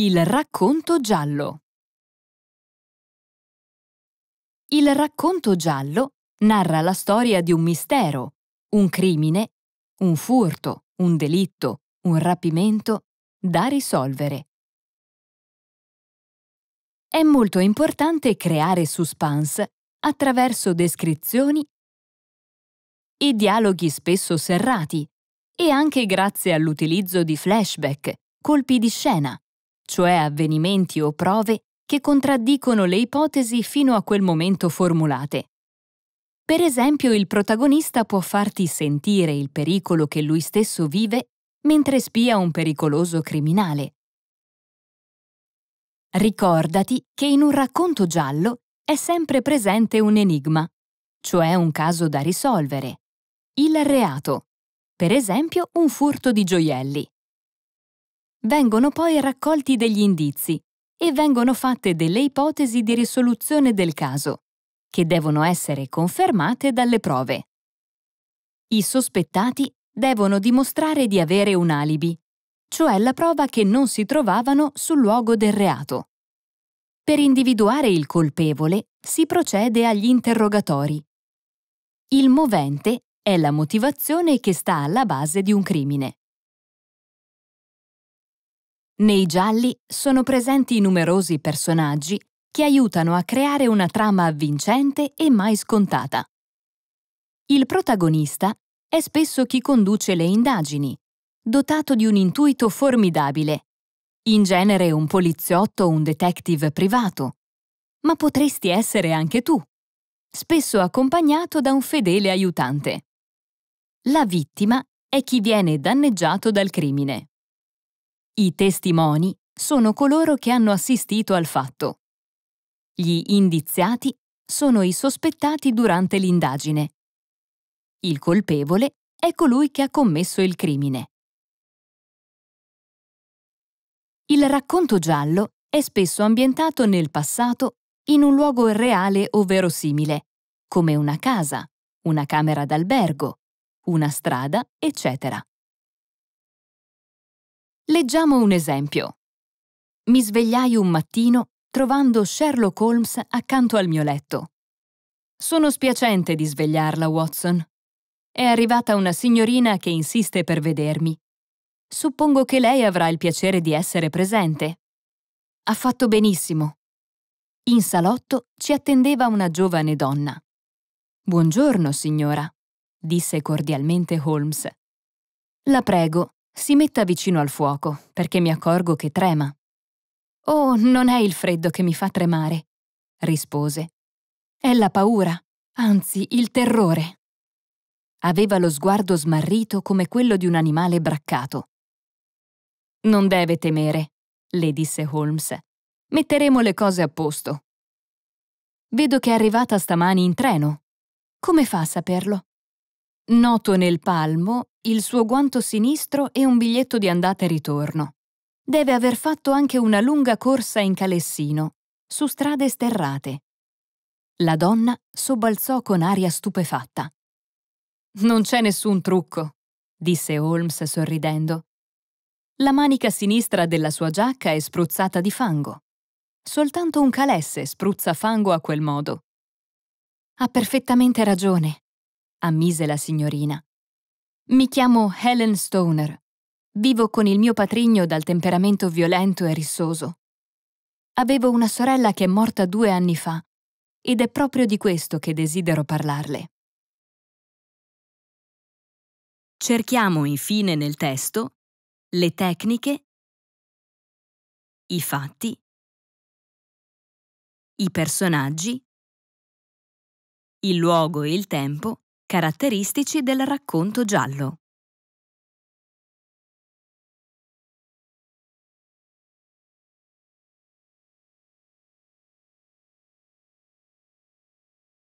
Il racconto giallo Il racconto giallo narra la storia di un mistero, un crimine, un furto, un delitto, un rapimento da risolvere. È molto importante creare suspense attraverso descrizioni e dialoghi spesso serrati, e anche grazie all'utilizzo di flashback, colpi di scena cioè avvenimenti o prove che contraddicono le ipotesi fino a quel momento formulate. Per esempio, il protagonista può farti sentire il pericolo che lui stesso vive mentre spia un pericoloso criminale. Ricordati che in un racconto giallo è sempre presente un enigma, cioè un caso da risolvere. Il reato, per esempio un furto di gioielli vengono poi raccolti degli indizi e vengono fatte delle ipotesi di risoluzione del caso, che devono essere confermate dalle prove. I sospettati devono dimostrare di avere un alibi, cioè la prova che non si trovavano sul luogo del reato. Per individuare il colpevole si procede agli interrogatori. Il movente è la motivazione che sta alla base di un crimine. Nei gialli sono presenti numerosi personaggi che aiutano a creare una trama avvincente e mai scontata. Il protagonista è spesso chi conduce le indagini, dotato di un intuito formidabile, in genere un poliziotto o un detective privato, ma potresti essere anche tu, spesso accompagnato da un fedele aiutante. La vittima è chi viene danneggiato dal crimine. I testimoni sono coloro che hanno assistito al fatto. Gli indiziati sono i sospettati durante l'indagine. Il colpevole è colui che ha commesso il crimine. Il racconto giallo è spesso ambientato nel passato in un luogo reale o verosimile, come una casa, una camera d'albergo, una strada, eccetera. Leggiamo un esempio. Mi svegliai un mattino trovando Sherlock Holmes accanto al mio letto. Sono spiacente di svegliarla, Watson. È arrivata una signorina che insiste per vedermi. Suppongo che lei avrà il piacere di essere presente. Ha fatto benissimo. In salotto ci attendeva una giovane donna. Buongiorno, signora, disse cordialmente Holmes. La prego, si metta vicino al fuoco, perché mi accorgo che trema. Oh, non è il freddo che mi fa tremare, rispose. È la paura, anzi il terrore. Aveva lo sguardo smarrito come quello di un animale braccato. Non deve temere, le disse Holmes. Metteremo le cose a posto. Vedo che è arrivata stamani in treno. Come fa a saperlo? Noto nel palmo il suo guanto sinistro e un biglietto di andata e ritorno. Deve aver fatto anche una lunga corsa in calessino, su strade sterrate. La donna sobbalzò con aria stupefatta. Non c'è nessun trucco, disse Holmes sorridendo. La manica sinistra della sua giacca è spruzzata di fango. Soltanto un calesse spruzza fango a quel modo. Ha perfettamente ragione, ammise la signorina. Mi chiamo Helen Stoner. Vivo con il mio patrigno dal temperamento violento e rissoso. Avevo una sorella che è morta due anni fa ed è proprio di questo che desidero parlarle. Cerchiamo infine nel testo le tecniche, i fatti, i personaggi, il luogo e il tempo caratteristici del racconto giallo.